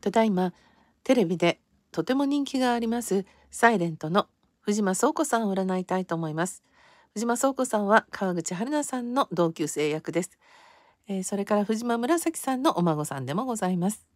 ただいまテレビでとても人気がありますサイレントの藤間聡子さんを占いたいと思います藤間聡子さんは川口春奈さんの同級生役です、えー、それから藤間紫さんのお孫さんでもございます